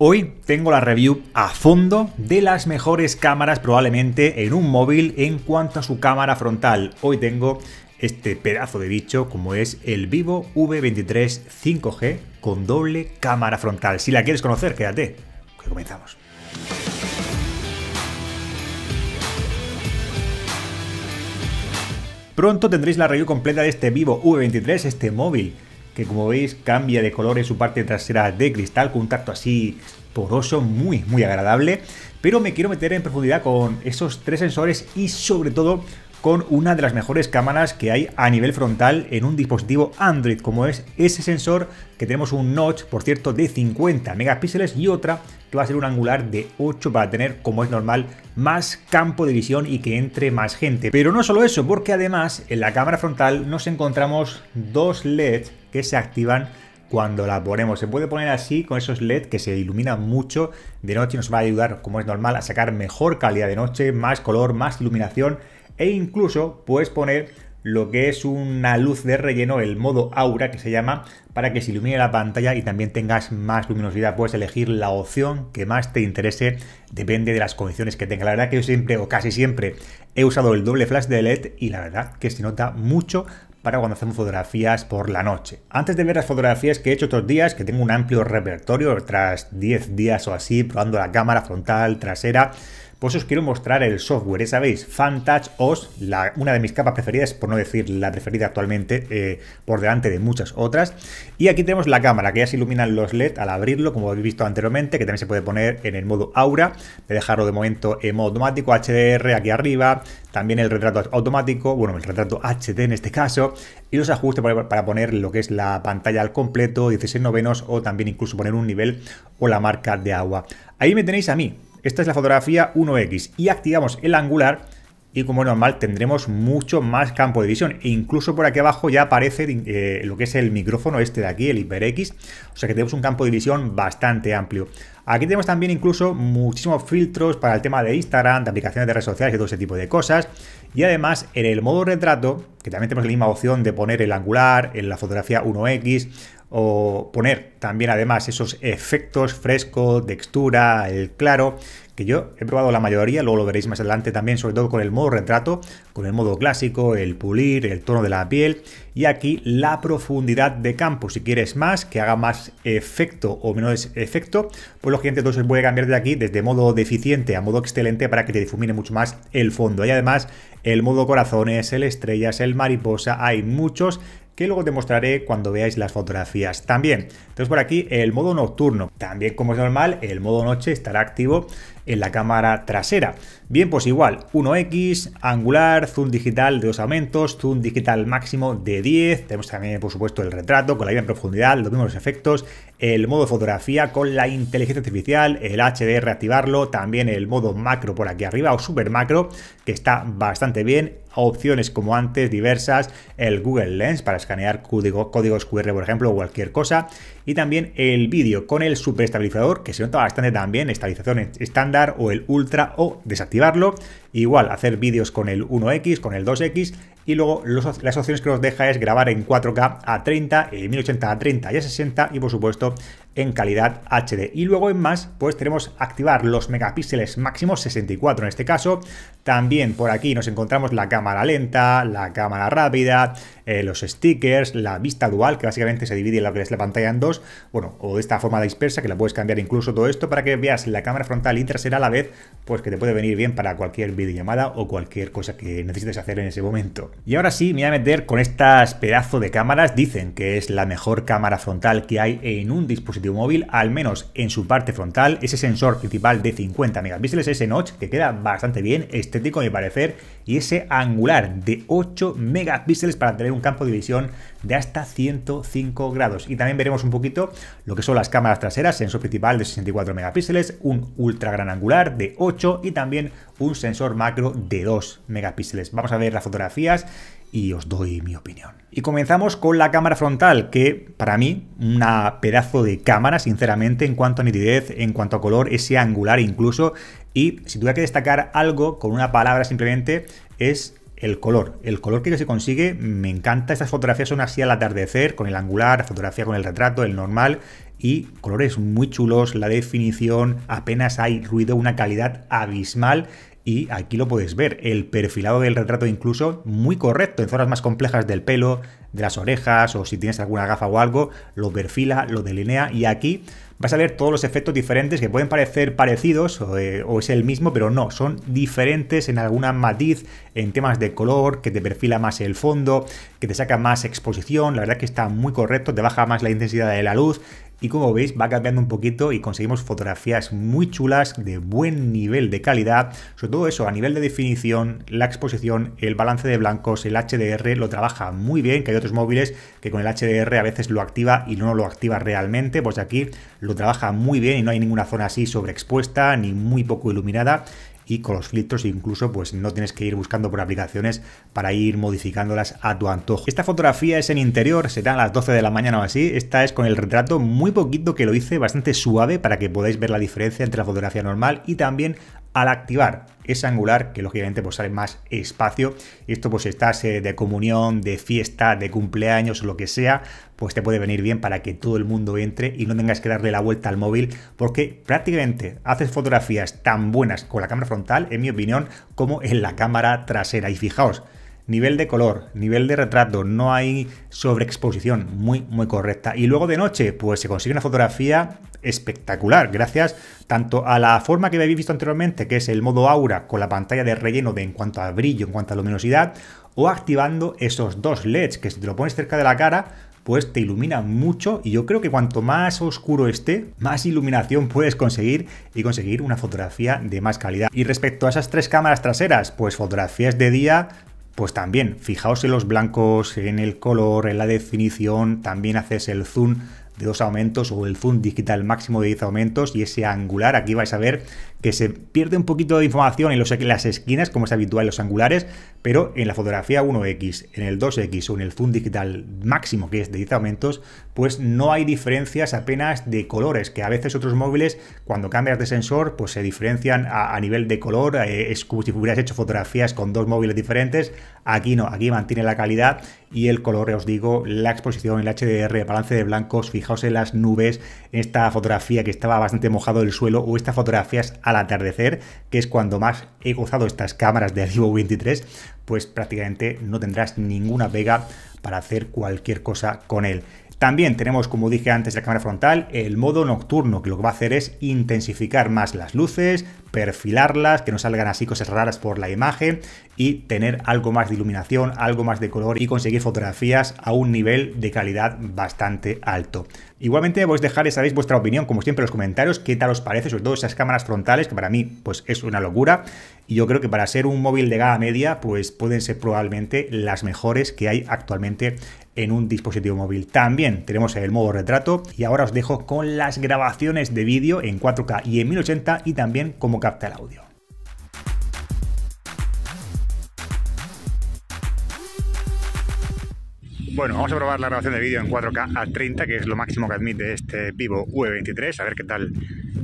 Hoy tengo la review a fondo de las mejores cámaras probablemente en un móvil en cuanto a su cámara frontal. Hoy tengo este pedazo de dicho como es el Vivo V23 5G con doble cámara frontal. Si la quieres conocer, quédate, que comenzamos. Pronto tendréis la review completa de este Vivo V23, este móvil que como veis cambia de color en su parte trasera de cristal con un tacto así poroso, muy muy agradable. Pero me quiero meter en profundidad con esos tres sensores y sobre todo con una de las mejores cámaras que hay a nivel frontal en un dispositivo Android, como es ese sensor que tenemos un notch, por cierto, de 50 megapíxeles y otra que va a ser un angular de 8 para tener, como es normal, más campo de visión y que entre más gente. Pero no solo eso, porque además en la cámara frontal nos encontramos dos LEDs que se activan cuando la ponemos. Se puede poner así con esos LED que se iluminan mucho de noche nos va a ayudar, como es normal, a sacar mejor calidad de noche, más color, más iluminación e incluso puedes poner lo que es una luz de relleno, el modo aura que se llama, para que se ilumine la pantalla y también tengas más luminosidad. Puedes elegir la opción que más te interese, depende de las condiciones que tenga. La verdad que yo siempre o casi siempre he usado el doble flash de LED y la verdad que se nota mucho para cuando hacemos fotografías por la noche. Antes de ver las fotografías que he hecho otros días, que tengo un amplio repertorio, tras 10 días o así, probando la cámara frontal, trasera, pues os quiero mostrar el software. Ya sabéis, Fantouch OS, la, una de mis capas preferidas, por no decir la preferida actualmente, eh, por delante de muchas otras. Y aquí tenemos la cámara, que ya se iluminan los LED al abrirlo, como habéis visto anteriormente, que también se puede poner en el modo Aura. Voy dejarlo de momento en modo automático, HDR aquí arriba, también el retrato automático, bueno, el retrato HD en este caso, y los ajustes para poner lo que es la pantalla al completo, 16 novenos, o también incluso poner un nivel o la marca de agua. Ahí me tenéis a mí, esta es la fotografía 1X y activamos el angular y como normal tendremos mucho más campo de visión e incluso por aquí abajo ya aparece eh, lo que es el micrófono este de aquí, el x o sea que tenemos un campo de visión bastante amplio. Aquí tenemos también incluso muchísimos filtros para el tema de Instagram, de aplicaciones de redes sociales y todo ese tipo de cosas. Y además en el modo retrato, que también tenemos la misma opción de poner el angular, en la fotografía 1X, o poner también además esos efectos fresco, textura, el claro, que yo he probado la mayoría, luego lo veréis más adelante también, sobre todo con el modo retrato, con el modo clásico, el pulir, el tono de la piel y aquí la profundidad de campo. Si quieres más, que haga más efecto o menos efecto, pues siguiente entonces puede cambiar de aquí desde modo deficiente a modo excelente para que te difumine mucho más el fondo. Y además el modo corazones, el estrellas, el mariposa, hay muchos que luego te mostraré cuando veáis las fotografías también. Entonces por aquí el modo nocturno. También como es normal, el modo noche estará activo en la cámara trasera. Bien, pues igual, 1x, angular, zoom digital de dos aumentos, zoom digital máximo de 10, tenemos también por supuesto el retrato con la misma profundidad, los mismos efectos, el modo fotografía con la inteligencia artificial, el HDR activarlo, también el modo macro por aquí arriba o super macro, que está bastante bien, opciones como antes diversas, el Google Lens para escanear código, códigos QR por ejemplo o cualquier cosa y también el vídeo con el super estabilizador que se nota bastante también, estabilización estándar o el ultra o desactivarlo Igual, hacer vídeos con el 1X, con el 2X y luego las opciones que nos deja es grabar en 4K a 30, en 1080 a 30 y a 60 y por supuesto en calidad HD. Y luego en más, pues tenemos activar los megapíxeles máximos 64 en este caso. También por aquí nos encontramos la cámara lenta, la cámara rápida, eh, los stickers, la vista dual, que básicamente se divide lo que es la pantalla en dos, bueno, o de esta forma dispersa, que la puedes cambiar incluso todo esto para que veas la cámara frontal y trasera a la vez, pues que te puede venir bien para cualquier videollamada o cualquier cosa que necesites hacer en ese momento. Y ahora sí, me voy a meter con estas pedazo de cámaras, dicen que es la mejor cámara frontal que hay en un dispositivo móvil, al menos en su parte frontal, ese sensor principal de 50 megapíxeles, ese notch que queda bastante bien, estético de parecer, y ese angular de 8 megapíxeles para tener un campo de visión de hasta 105 grados. Y también veremos un poquito lo que son las cámaras traseras, sensor principal de 64 megapíxeles, un ultra gran angular de 8 y también un sensor macro de 2 megapíxeles. Vamos a ver las fotografías y os doy mi opinión. Y comenzamos con la cámara frontal, que para mí, una pedazo de cámara, sinceramente, en cuanto a nitidez, en cuanto a color, ese angular incluso. Y si tuviera que destacar algo con una palabra simplemente, es el color. El color que se consigue me encanta. Estas fotografías son así al atardecer, con el angular, la fotografía con el retrato, el normal. Y colores muy chulos, la definición, apenas hay ruido, una calidad abismal. Y aquí lo puedes ver, el perfilado del retrato incluso muy correcto en zonas más complejas del pelo, de las orejas o si tienes alguna gafa o algo, lo perfila, lo delinea y aquí vas a ver todos los efectos diferentes que pueden parecer parecidos eh, o, es el mismo, pero no, son diferentes en alguna matiz, en temas de color, que te perfila más el fondo, que te saca más exposición, la verdad que está muy correcto, te baja más la intensidad de la luz, y como veis va cambiando un poquito y conseguimos fotografías muy chulas de buen nivel de calidad, sobre todo eso a nivel de definición, la exposición, el balance de blancos, el HDR lo trabaja muy bien, que hay otros móviles que con el HDR a veces lo activa y no lo activa realmente, pues aquí lo trabaja muy bien y no hay ninguna zona así sobreexpuesta ni muy poco iluminada y con los filtros incluso pues no tienes que ir buscando por aplicaciones para ir modificándolas a tu antojo. Esta fotografía es en interior, será a las 12 de la mañana o así. Esta es con el retrato muy poquito que lo hice, bastante suave para que podáis ver la diferencia entre la fotografía normal y también al activar ese angular, que lógicamente pues sale más espacio, esto pues estás eh, de comunión, de fiesta, de cumpleaños, lo que sea, pues te puede venir bien para que todo el mundo entre y no tengas que darle la vuelta al móvil, porque prácticamente haces fotografías tan buenas con la cámara frontal, en mi opinión, como en la cámara trasera. Y fijaos, nivel de color, nivel de retrato, no hay sobreexposición, muy, muy correcta. Y luego de noche, pues se consigue una fotografía espectacular, gracias tanto a la forma que habéis visto anteriormente, que es el modo aura con la pantalla de relleno de en cuanto a brillo, en cuanto a luminosidad, o activando esos dos LEDs que si te lo pones cerca de la cara, pues te ilumina mucho y yo creo que cuanto más oscuro esté, más iluminación puedes conseguir y conseguir una fotografía de más calidad. Y respecto a esas tres cámaras traseras, pues fotografías de día pues también, fijaos en los blancos, en el color, en la definición, también haces el zoom de dos aumentos o el zoom digital máximo de 10 aumentos y ese angular, aquí vais a ver que se pierde un poquito de información en, los, las esquinas, como es habitual en los angulares, pero en la fotografía 1X, en el 2X o en el zoom digital máximo, que es de 10 aumentos, pues no hay diferencias apenas de colores, que a veces otros móviles, cuando cambias de sensor, pues se diferencian a, nivel de color, eh, es como si hubieras hecho fotografías con dos móviles diferentes, aquí no, aquí mantiene la calidad y el color, os digo, la exposición, el HDR, el balance de blancos, fijaos en las nubes, en esta fotografía que estaba bastante mojado el suelo o estas fotografías al atardecer, que es cuando más he gozado estas cámaras de Vivo 23, pues prácticamente no tendrás ninguna pega para hacer cualquier cosa con él. También tenemos, como dije antes, la cámara frontal, el modo nocturno, que lo que va a hacer es intensificar más las luces, perfilarlas, que no salgan así cosas raras por la imagen y tener algo más de iluminación, algo más de color y conseguir fotografías a un nivel de calidad bastante alto. Igualmente dejar dejaré, sabéis, vuestra opinión, como siempre, en los comentarios, qué tal os parece, sobre todo esas cámaras frontales, que para mí pues es una locura. Y yo creo que para ser un móvil de gama media, pues pueden ser probablemente las mejores que hay actualmente en un dispositivo móvil. También tenemos el modo retrato y ahora os dejo con las grabaciones de vídeo en 4K y en 1080 y también cómo capta el audio. Bueno, vamos a probar la grabación de vídeo en 4K a 30, que es lo máximo que admite este Vivo V23, a ver qué tal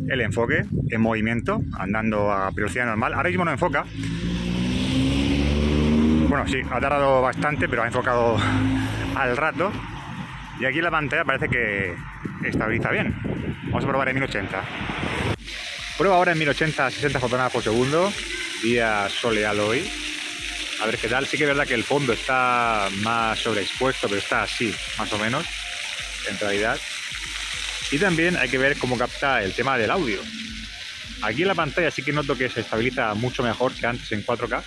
el enfoque en movimiento, andando a velocidad normal. Ahora mismo no enfoca. Bueno, sí, ha tardado bastante, pero ha enfocado al rato. Y aquí la pantalla parece que estabiliza bien. Vamos a probar en 1080. Prueba ahora en 1080 a 60 fotonadas por segundo, día soleal hoy. A ver qué tal. Sí que es verdad que el fondo está más sobreexpuesto, pero está así, más o menos, en realidad. Y también hay que ver cómo capta el tema del audio. Aquí en la pantalla sí que noto que se estabiliza mucho mejor que antes en 4K,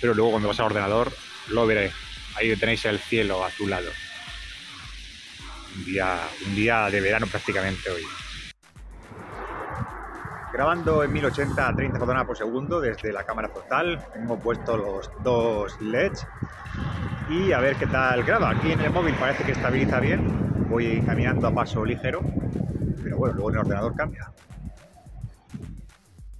pero luego cuando vas al ordenador lo veré. Ahí tenéis el cielo a tu lado. Un día, un día de verano prácticamente hoy grabando en 1080 a 30 fotogramas por segundo desde la cámara frontal. Hemos puesto los dos LEDs y a ver qué tal graba. Aquí en el móvil parece que estabiliza bien. Voy caminando a paso ligero, pero bueno, luego en el ordenador cambia.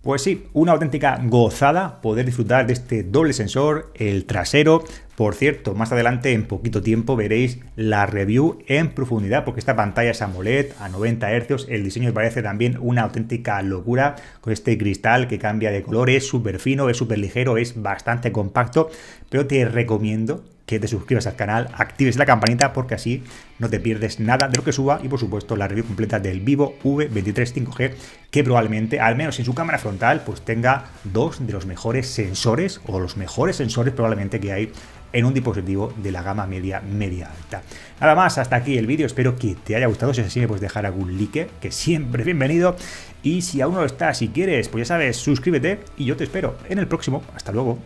Pues sí, una auténtica gozada poder disfrutar de este doble sensor, el trasero. Por cierto, más adelante, en poquito tiempo, veréis la review en profundidad, porque esta pantalla es AMOLED a 90 Hz. El diseño parece también una auténtica locura, con este cristal que cambia de color. Es súper fino, es súper ligero, es bastante compacto, pero te recomiendo que te suscribas al canal, actives la campanita porque así no te pierdes nada de lo que suba y por supuesto la review completa del Vivo V23 5G que probablemente, al menos en su cámara frontal, pues tenga dos de los mejores sensores o los mejores sensores probablemente que hay en un dispositivo de la gama media media alta. Nada más, hasta aquí el vídeo, espero que te haya gustado, si es así me puedes dejar algún like, que siempre bienvenido, y si aún no lo estás y quieres, pues ya sabes, suscríbete y yo te espero en el próximo, hasta luego.